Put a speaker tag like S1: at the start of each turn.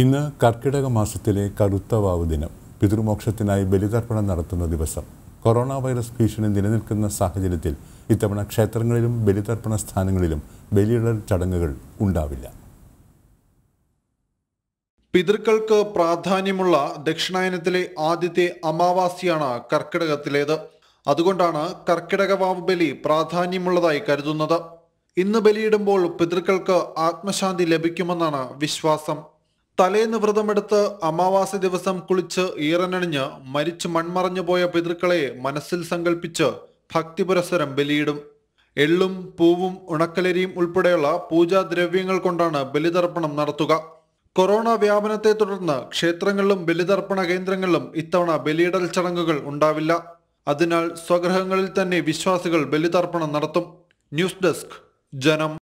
S1: ഇന്ന് കർക്കിടക മാസത്തിലെ കറുത്ത വാവ് ദിനം പിതൃമോക്ഷത്തിനായി ബലിതർപ്പണം നടത്തുന്ന ദിവസം കൊറോണ വൈറസ് ഭീഷണി നിലനിൽക്കുന്ന സാഹചര്യത്തിൽ ഇത്തവണ ക്ഷേത്രങ്ങളിലും ബലിതർപ്പണ സ്ഥാനങ്ങളിലും ബലിയിടൽ ചടങ്ങുകൾ ഉണ്ടാവില്ല
S2: പിതൃക്കൾക്ക് പ്രാധാന്യമുള്ള ദക്ഷിണായനത്തിലെ ആദ്യത്തെ അമാവാസിയാണ് കർക്കിടകത്തിലേത് അതുകൊണ്ടാണ് കർക്കിടക വാവ് ബലി പ്രാധാന്യമുള്ളതായി കരുതുന്നത് ഇന്ന് ബലിയിടുമ്പോൾ പിതൃക്കൾക്ക് ആത്മശാന്തി ലഭിക്കുമെന്നാണ് വിശ്വാസം തലേന്ന് വ്രതമെടുത്ത് അമാവാസി ദിവസം കുളിച്ച് ഈറനണിഞ്ഞ് മരിച്ചു മൺമറഞ്ഞു പോയ പിതൃക്കളെ മനസ്സിൽ സങ്കല്പിച്ച് ഭക്തി പുരസ്സരം ബലിയിടും എള്ളും പൂവും ഉണക്കലരിയും ഉൾപ്പെടെയുള്ള പൂജാദ്രവ്യങ്ങൾ കൊണ്ടാണ് ബലിതർപ്പണം നടത്തുക കൊറോണ വ്യാപനത്തെ തുടർന്ന് ക്ഷേത്രങ്ങളിലും ബലിതർപ്പണ കേന്ദ്രങ്ങളിലും ഇത്തവണ ബലിയിടൽ ചടങ്ങുകൾ ഉണ്ടാവില്ല അതിനാൽ സ്വഗ്രഹങ്ങളിൽ തന്നെ വിശ്വാസികൾ ബലിതർപ്പണം നടത്തും ന്യൂസ് ഡെസ്ക്
S3: ജനം